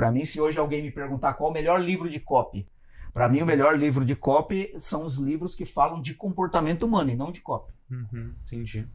Para mim, se hoje alguém me perguntar qual o melhor livro de copy, para mim o melhor livro de copy são os livros que falam de comportamento humano e não de copy. Uhum, entendi.